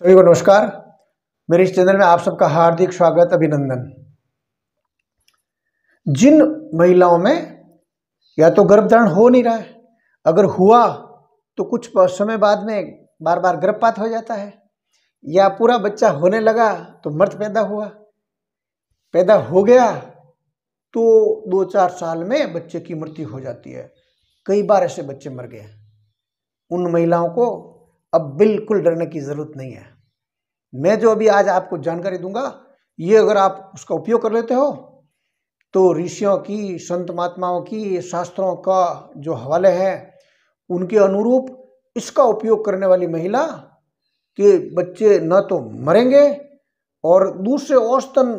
सभी को नमस्कार मेरे इस चैनल में आप सबका हार्दिक स्वागत अभिनंदन जिन महिलाओं में या तो गर्भधारण हो नहीं रहा है अगर हुआ तो कुछ समय बाद में बार बार गर्भपात हो जाता है या पूरा बच्चा होने लगा तो मर्द पैदा हुआ पैदा हो गया तो दो चार साल में बच्चे की मृत्यु हो जाती है कई बार ऐसे बच्चे मर गए उन महिलाओं को अब बिल्कुल डरने की ज़रूरत नहीं है मैं जो अभी आज आपको जानकारी दूंगा ये अगर आप उसका उपयोग कर लेते हो तो ऋषियों की संत महात्माओं की शास्त्रों का जो हवाले हैं उनके अनुरूप इसका उपयोग करने वाली महिला के बच्चे न तो मरेंगे और दूसरे औसतन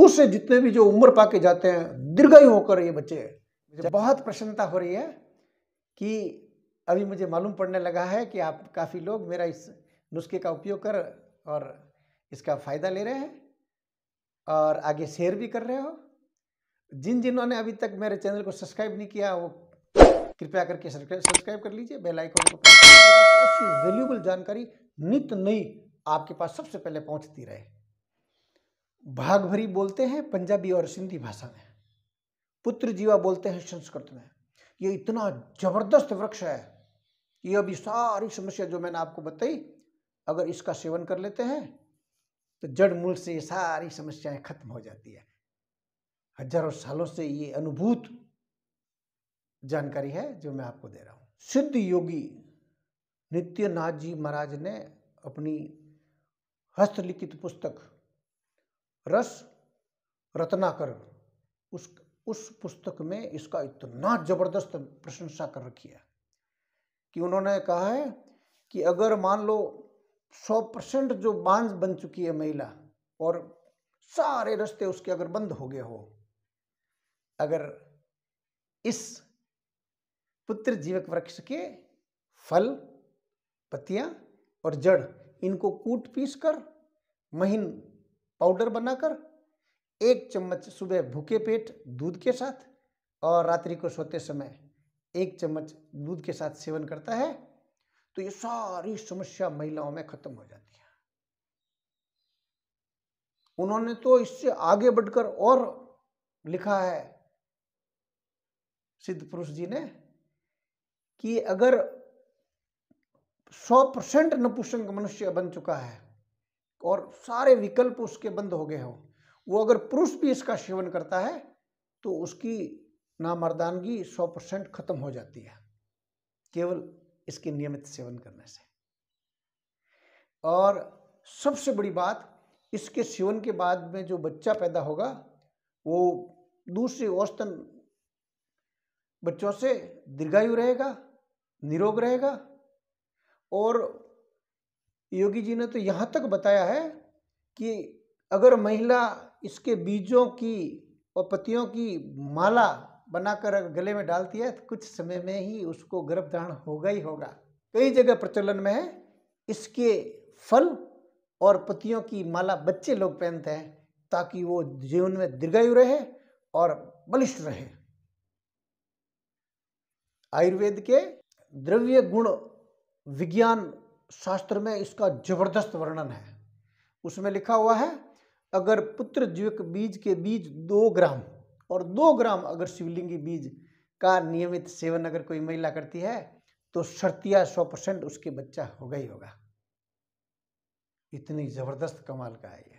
दूसरे जितने भी जो उम्र पा के जाते हैं दीर्घायु होकर ये बच्चे बहुत प्रसन्नता हो रही है कि अभी मुझे मालूम पड़ने लगा है कि आप काफ़ी लोग मेरा इस नुस्खे का उपयोग कर और इसका फ़ायदा ले रहे हैं और आगे शेयर भी कर रहे हो जिन जिन्होंने अभी तक मेरे चैनल को सब्सक्राइब नहीं किया वो कृपया करके सब्सक्राइब कर लीजिए बेल आइकन को ऐसी वैल्यूबल जानकारी नित नई आपके पास सबसे पहले पहुंचती रहे भाग भरी बोलते हैं पंजाबी और सिंधी भाषा में पुत्र जीवा बोलते हैं संस्कृत में ये इतना जबरदस्त वृक्ष है ये अभी सारी समस्या जो मैंने आपको बताई अगर इसका सेवन कर लेते हैं तो जड़ मूल से ये सारी समस्याएं खत्म हो जाती है हजारों सालों से ये अनुभूत जानकारी है जो मैं आपको दे रहा हूँ सिद्ध योगी नित्यनाथ जी महाराज ने अपनी हस्तलिखित पुस्तक रस रत्नाकर उस उस पुस्तक में इसका इतना जबरदस्त प्रशंसा कर रखी है कि उन्होंने कहा है कि अगर मान लो सौ परसेंट जो बांझ बन चुकी है महिला और सारे रास्ते उसके अगर बंद हो गए हो अगर इस पुत्र जीवक वृक्ष के फल पत्तियां और जड़ इनको कूट पीस कर महीन पाउडर बनाकर एक चम्मच सुबह भूखे पेट दूध के साथ और रात्रि को सोते समय एक चम्मच दूध के साथ सेवन करता है तो ये सारी समस्या महिलाओं में खत्म हो जाती है उन्होंने तो इससे आगे बढ़कर और लिखा है सिद्ध पुरुष जी ने कि अगर 100 परसेंट नपुसंग मनुष्य बन चुका है और सारे विकल्प उसके बंद हो गए हो वो अगर पुरुष भी इसका सेवन करता है तो उसकी नामर्दानगी सौ परसेंट खत्म हो जाती है केवल इसके नियमित सेवन करने से और सबसे बड़ी बात इसके सेवन के बाद में जो बच्चा पैदा होगा वो दूसरे औसतन बच्चों से दीर्घायु रहेगा निरोग रहेगा और योगी जी ने तो यहाँ तक बताया है कि अगर महिला इसके बीजों की और पतियों की माला बनाकर गले में डालती है तो कुछ समय में ही उसको गर्भधारण होगा ही होगा कई जगह प्रचलन में है इसके फल और पतियों की माला बच्चे लोग पहनते हैं ताकि वो जीवन में दीर्घायु रहे और बलिष्ठ रहे आयुर्वेद के द्रव्य गुण विज्ञान शास्त्र में इसका जबरदस्त वर्णन है उसमें लिखा हुआ है अगर पुत्र जीवक बीज के बीज दो ग्राम और दो ग्राम अगर शिवलिंगी बीज का नियमित सेवन अगर कोई महिला करती है तो शर्तिया सौ परसेंट उसके बच्चा होगा ही होगा इतनी जबरदस्त कमाल का है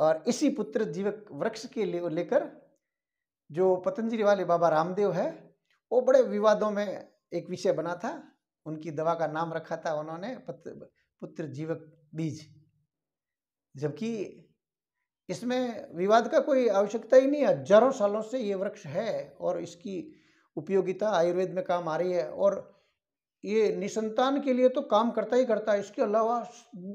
और इसी पुत्र जीवक वृक्ष के लेकर जो पतंजलि वाले बाबा रामदेव है वो बड़े विवादों में एक विषय बना था उनकी दवा का नाम रखा था उन्होंने पुत्र जीवक बीज जबकि इसमें विवाद का कोई आवश्यकता ही नहीं है हजारों सालों से ये वृक्ष है और इसकी उपयोगिता आयुर्वेद में काम आ रही है और ये निसंतान के लिए तो काम करता ही करता है इसके अलावा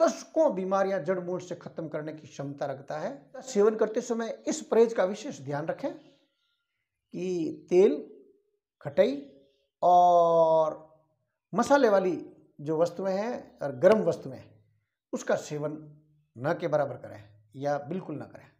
दशकों बीमारियां जड़ मूल से खत्म करने की क्षमता रखता है सेवन करते समय इस परहेज का विशेष ध्यान रखें कि तेल खटाई और मसाले वाली जो वस्तुएं हैं और गर्म वस्तुएं उसका सेवन न के बराबर करें या बिल्कुल ना करें